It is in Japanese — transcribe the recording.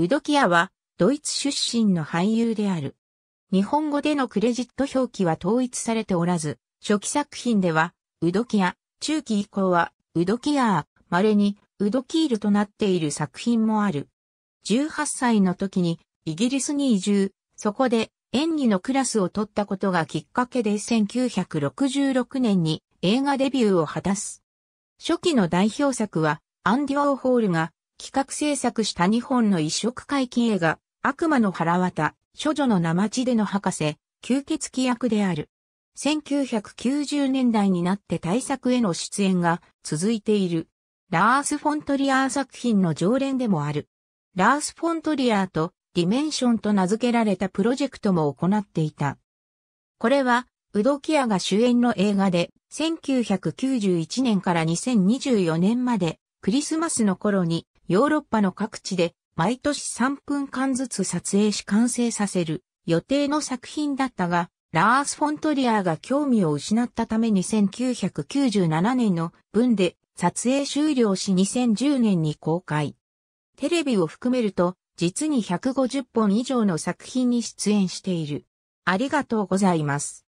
ウドキアは、ドイツ出身の俳優である。日本語でのクレジット表記は統一されておらず、初期作品では、ウドキア、中期以降は、ウドキアー、稀に、ウドキールとなっている作品もある。18歳の時に、イギリスに移住、そこで、演技のクラスを取ったことがきっかけで1966年に映画デビューを果たす。初期の代表作は、アンディ・ワーホールが企画制作した日本の一色解禁映画、悪魔の腹渡、処女の生地での博士、吸血鬼役である。1990年代になって大作への出演が続いている。ラース・フォントリアー作品の常連でもある。ラース・フォントリアーとディメンションと名付けられたプロジェクトも行っていた。これは、ウドキアが主演の映画で、1991年から2024年まで、クリスマスの頃にヨーロッパの各地で毎年3分間ずつ撮影し完成させる予定の作品だったが、ラース・フォントリアーが興味を失ったために1997年の分で撮影終了し2010年に公開。テレビを含めると実に150本以上の作品に出演している。ありがとうございます。